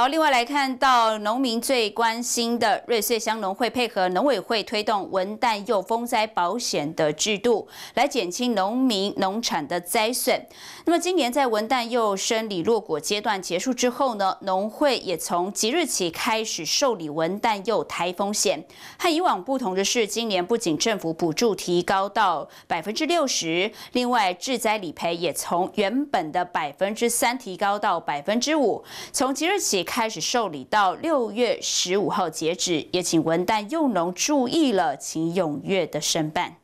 好，另外来看到农民最关心的，瑞穗乡农会配合农委会推动文旦幼风灾保险的制度，来减轻农民农产的灾损。那么今年在文旦幼生理落果阶段结束之后呢，农会也从即日起开始受理文旦幼台风险。和以往不同的是，今年不仅政府补助提高到百分之六十，另外致灾理赔也从原本的百分之三提高到百分之五。从即日起。开始受理到六月十五号截止，也请文旦幼农注意了，请踊跃的申办。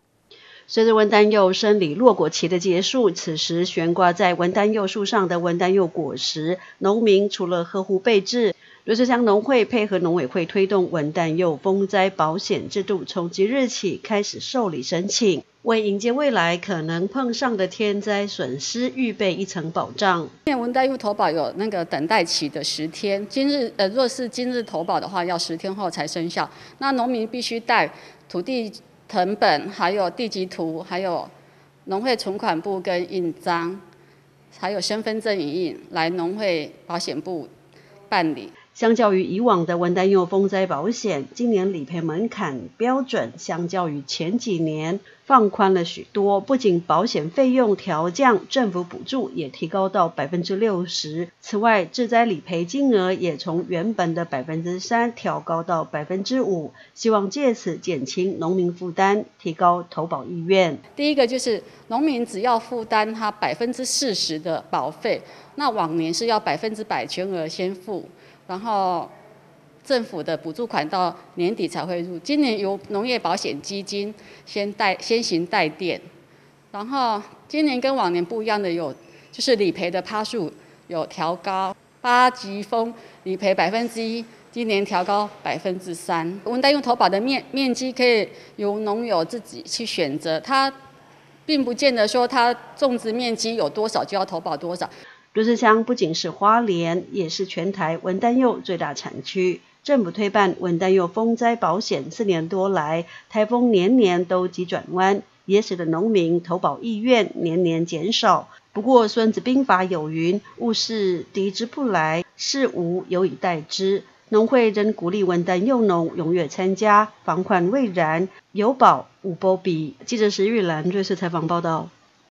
随着文旦柚生理落果期的结束，此时悬挂在文旦柚树上的文旦柚果实，农民除了呵护备至，如是乡农会配合农委会推动文旦柚风灾保险制度，从即日起开始受理申请。为迎接未来可能碰上的天灾损失，预备一层保障。天文代入投保有那个等待期的十天，今日呃，若是今日投保的话，要十天后才生效。那农民必须带土地成本、还有地籍图、还有农会存款簿跟印章，还有身份证影印来农会保险部办理。相较于以往的文旦用风灾保险，今年理赔门槛标准相较于前几年放宽了许多。不仅保险费用调降，政府补助也提高到百分之六十。此外，致灾理赔金额也从原本的百分之三调高到百分之五，希望借此减轻农民负担，提高投保意愿。第一个就是农民只要负担他百分之四十的保费，那往年是要百分之百全额先付。然后政府的补助款到年底才会入，今年由农业保险基金先代先行带垫。然后今年跟往年不一样的有，就是理赔的趴数有调高，八级风理赔百分之一，今年调高百分之三。我们用投保的面面积可以由农友自己去选择，它并不见得说它种植面积有多少就要投保多少。罗东乡不仅是花莲，也是全台文旦柚最大产区。政府推办文旦柚风灾保险四年多来，台风年年都急转弯，也使得农民投保意愿年年减少。不过《孙子兵法》有云：“勿恃敌之不来，事无有以待之。”农会仍鼓励文旦柚农踊跃参加，防患未然，有保无波比。记者石玉兰瑞士采访报道。